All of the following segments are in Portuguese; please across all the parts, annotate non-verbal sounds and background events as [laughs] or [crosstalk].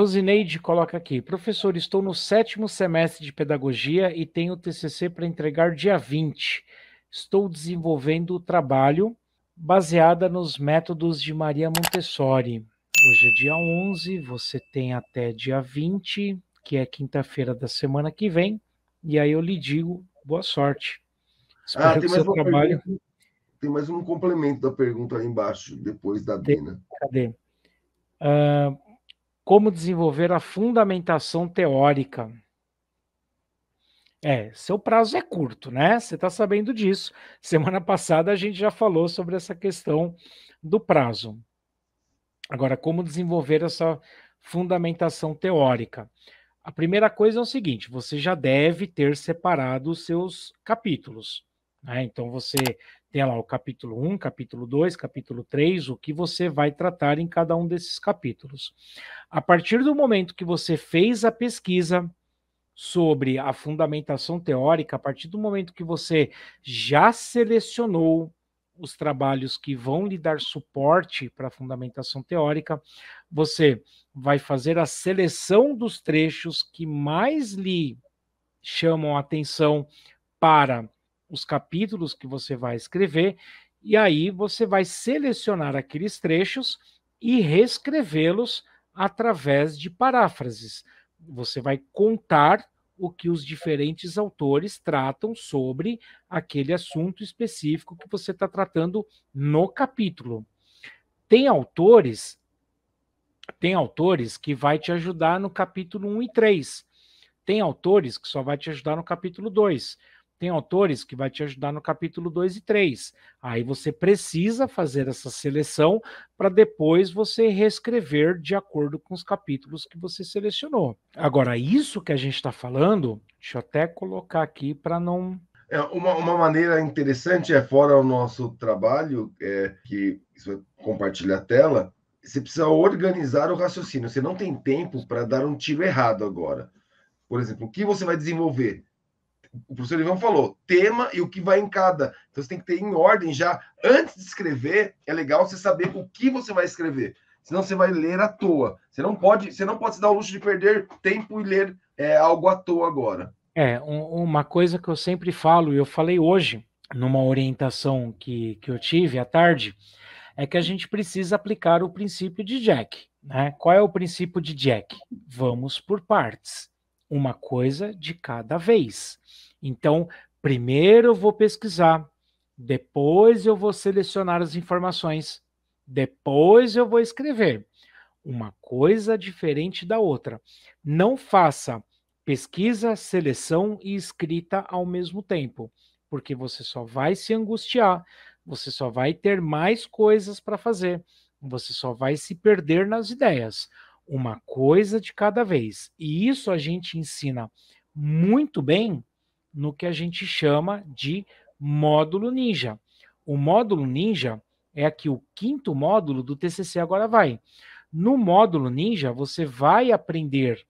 Rosineide coloca aqui: professor, estou no sétimo semestre de pedagogia e tenho TCC para entregar dia 20. Estou desenvolvendo o trabalho baseada nos métodos de Maria Montessori. Hoje é dia 11, você tem até dia 20, que é quinta-feira da semana que vem, e aí eu lhe digo boa sorte. Espero ah, tem mais seu trabalho. Pergunta. Tem mais um complemento da pergunta aí embaixo, depois da Dina. Cadê? Uh, como desenvolver a fundamentação teórica. É, seu prazo é curto, né? Você está sabendo disso. Semana [laughs] passada a gente já falou sobre essa questão do prazo. Agora, como desenvolver essa fundamentação teórica? A primeira coisa é o seguinte: você já deve ter separado os seus capítulos. Né? Então, você tem lá o capítulo 1, capítulo 2, capítulo 3, o que você vai tratar em cada um desses capítulos. A partir do momento que você fez a pesquisa sobre a fundamentação teórica, a partir do momento que você já selecionou os trabalhos que vão lhe dar suporte para a fundamentação teórica, você vai fazer a seleção dos trechos que mais lhe chamam a atenção para os capítulos que você vai escrever, e aí você vai selecionar aqueles trechos e reescrevê-los através de paráfrases. Você vai contar o que os diferentes autores tratam sobre aquele assunto específico que você está tratando no capítulo. Tem autores, tem autores que vai te ajudar no capítulo 1 e 3. Tem autores que só vai te ajudar no capítulo 2 tem autores que vai te ajudar no capítulo 2 e 3. Aí você precisa fazer essa seleção para depois você reescrever de acordo com os capítulos que você selecionou. Agora, isso que a gente está falando, deixa eu até colocar aqui para não. É, uma, uma maneira interessante é, fora o nosso trabalho, é, que isso a tela, você precisa organizar o raciocínio. Você não tem tempo para dar um tiro errado agora. Por exemplo, o que você vai desenvolver? o professor Ivan falou, tema e o que vai em cada. Então você tem que ter em ordem já. Antes de escrever, é legal você saber o que você vai escrever. Senão você vai ler à toa. Você não pode, você não pode se dar o luxo de perder tempo e ler é, algo à toa agora. É, um, uma coisa que eu sempre falo, e eu falei hoje, numa orientação que, que eu tive à tarde, é que a gente precisa aplicar o princípio de Jack. Né? Qual é o princípio de Jack? Vamos por partes uma coisa de cada vez. Então, primeiro eu vou pesquisar, depois eu vou selecionar as informações, depois eu vou escrever. Uma coisa diferente da outra. Não faça pesquisa, seleção e escrita ao mesmo tempo, porque você só vai se angustiar, você só vai ter mais coisas para fazer, você só vai se perder nas ideias uma coisa de cada vez. E isso a gente ensina muito bem no que a gente chama de módulo ninja. O módulo ninja é aqui o quinto módulo do TCC Agora Vai. No módulo ninja, você vai aprender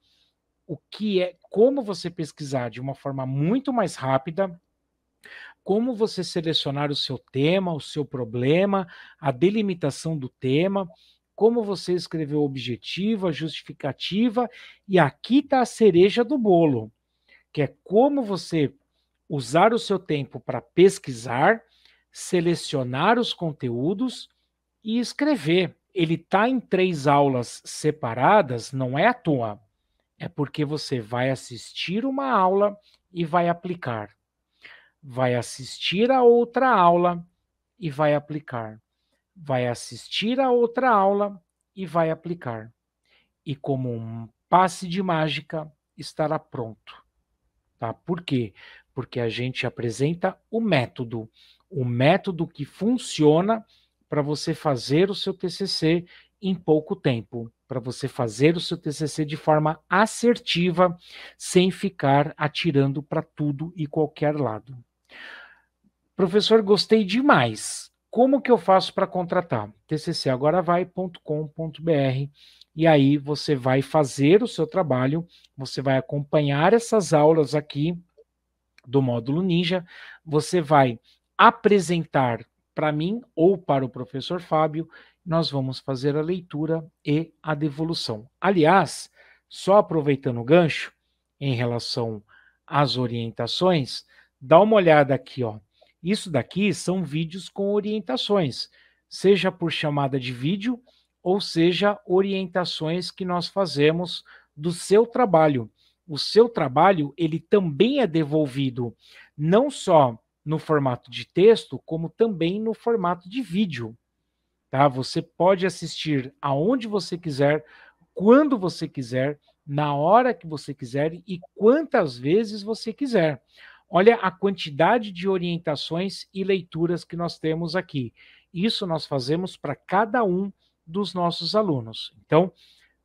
o que é, como você pesquisar de uma forma muito mais rápida, como você selecionar o seu tema, o seu problema, a delimitação do tema, como você escreveu objetiva, objetivo, justificativa, e aqui está a cereja do bolo, que é como você usar o seu tempo para pesquisar, selecionar os conteúdos e escrever. Ele está em três aulas separadas, não é à toa. É porque você vai assistir uma aula e vai aplicar. Vai assistir a outra aula e vai aplicar vai assistir a outra aula e vai aplicar. E como um passe de mágica, estará pronto. Tá? Por quê? Porque a gente apresenta o método, o método que funciona para você fazer o seu TCC em pouco tempo, para você fazer o seu TCC de forma assertiva, sem ficar atirando para tudo e qualquer lado. Professor, gostei demais como que eu faço para contratar? tccagoravai.com.br e aí você vai fazer o seu trabalho, você vai acompanhar essas aulas aqui do módulo Ninja, você vai apresentar para mim ou para o professor Fábio, nós vamos fazer a leitura e a devolução. Aliás, só aproveitando o gancho em relação às orientações, dá uma olhada aqui, ó. Isso daqui são vídeos com orientações, seja por chamada de vídeo ou seja orientações que nós fazemos do seu trabalho. O seu trabalho, ele também é devolvido não só no formato de texto, como também no formato de vídeo. Tá? Você pode assistir aonde você quiser, quando você quiser, na hora que você quiser e quantas vezes você quiser. Olha a quantidade de orientações e leituras que nós temos aqui. Isso nós fazemos para cada um dos nossos alunos. Então,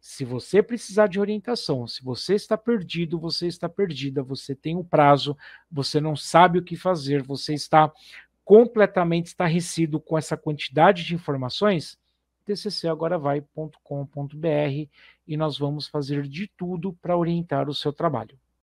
se você precisar de orientação, se você está perdido, você está perdida, você tem um prazo, você não sabe o que fazer, você está completamente estarrecido com essa quantidade de informações, tccagoravai.com.br e nós vamos fazer de tudo para orientar o seu trabalho.